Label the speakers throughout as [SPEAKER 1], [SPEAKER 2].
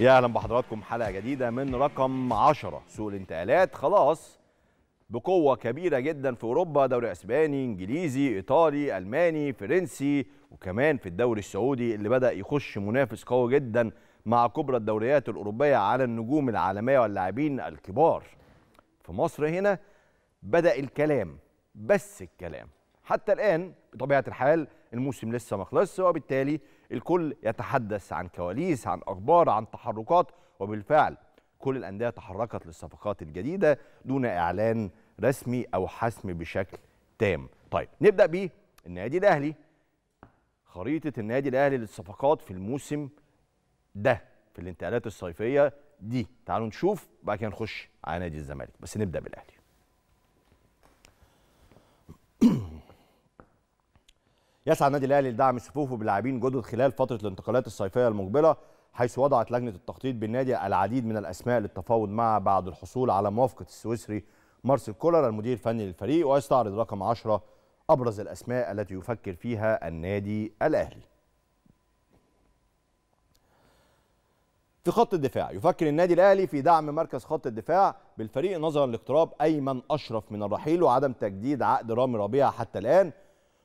[SPEAKER 1] يا اهلا بحضراتكم حلقه جديده من رقم 10 سوق الانتقالات خلاص بقوه كبيره جدا في اوروبا دوري اسباني انجليزي ايطالي الماني فرنسي وكمان في الدوري السعودي اللي بدا يخش منافس قوي جدا مع كبرى الدوريات الاوروبيه على النجوم العالميه واللاعبين الكبار في مصر هنا بدا الكلام بس الكلام حتى الان بطبيعه الحال الموسم لسه ما خلصش وبالتالي الكل يتحدث عن كواليس عن أخبار عن تحركات وبالفعل كل الأندية تحركت للصفقات الجديدة دون إعلان رسمي أو حسم بشكل تام طيب نبدأ بيه النادي الأهلي خريطة النادي الأهلي للصفقات في الموسم ده في الانتقالات الصيفية دي تعالوا نشوف بقى كده نخش على نادي الزمالك بس نبدأ بالأهلي يسعى النادي الاهلي لدعم صفوفه بلاعبين جدد خلال فتره الانتقالات الصيفيه المقبله حيث وضعت لجنه التخطيط بالنادي العديد من الاسماء للتفاوض مع بعد الحصول على موافقه السويسري مارسيل كولر المدير الفني للفريق ويستعرض رقم 10 ابرز الاسماء التي يفكر فيها النادي الاهلي. في خط الدفاع يفكر النادي الاهلي في دعم مركز خط الدفاع بالفريق نظرا لاقتراب ايمن اشرف من الرحيل وعدم تجديد عقد رامي ربيعه حتى الان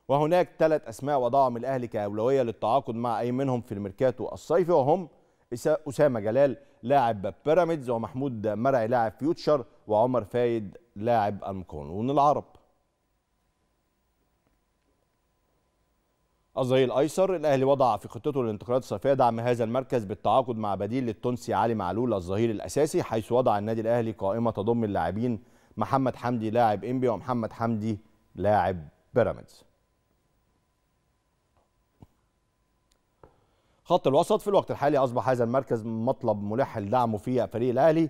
[SPEAKER 1] وهناك ثلاث أسماء وضعهم الأهلي كأولوية للتعاقد مع أي منهم في الميركاتو الصيفي وهم أسامة جلال لاعب بيراميدز ومحمود مرعي لاعب فيوتشر وعمر فايد لاعب المقاولون العرب الظهير الايسر الاهلي وضع في خطته للانتقالات الصيفيه دعم هذا المركز بالتعاقد مع بديل للتونسي علي معلول الظهير الاساسي حيث وضع النادي الاهلي قائمه تضم اللاعبين محمد حمدي لاعب انبي ومحمد حمدي لاعب بيراميدز خط الوسط في الوقت الحالي أصبح هذا المركز مطلب ملح لدعمه في فريق الأهلي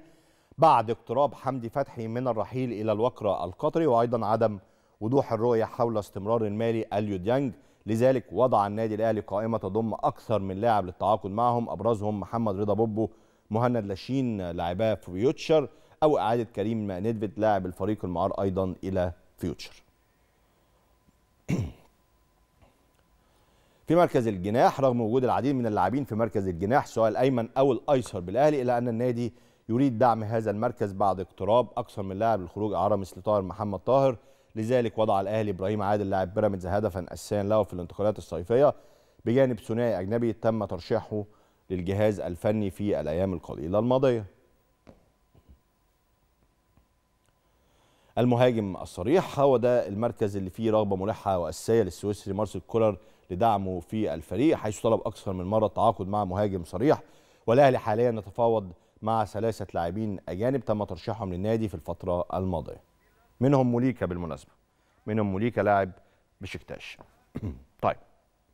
[SPEAKER 1] بعد اقتراب حمدي فتحي من الرحيل إلى الوكرة القطري وأيضا عدم وضوح الرؤية حول استمرار المالي أليو ديانج لذلك وضع النادي الأهلي قائمة تضم أكثر من لاعب للتعاقد معهم أبرزهم محمد رضا بوبو مهند لاشين لاعباه فيوتشر أو إعادة كريم ندفيد لاعب الفريق المعار أيضا إلى فيوتشر في مركز الجناح رغم وجود العديد من اللاعبين في مركز الجناح سواء الايمن او الايسر بالاهلي الا ان النادي يريد دعم هذا المركز بعد اقتراب اكثر من لاعب للخروج اعاره مثل طاهر محمد طاهر لذلك وضع الاهلي ابراهيم عادل لاعب بيراميدز هدفا اساسيا له في الانتقالات الصيفيه بجانب ثنائي اجنبي تم ترشيحه للجهاز الفني في الايام القليله الماضيه. المهاجم الصريح هو ده المركز اللي فيه رغبه ملحه واساسيه للسويسري مارسيل كولر لدعمه في الفريق حيث طلب أكثر من مرة التعاقد مع مهاجم صريح والأهلي حاليا يتفاوض مع ثلاثة لاعبين أجانب تم ترشيحهم للنادي في الفترة الماضية منهم موليكا بالمناسبة منهم موليكا لاعب بشكتاش طيب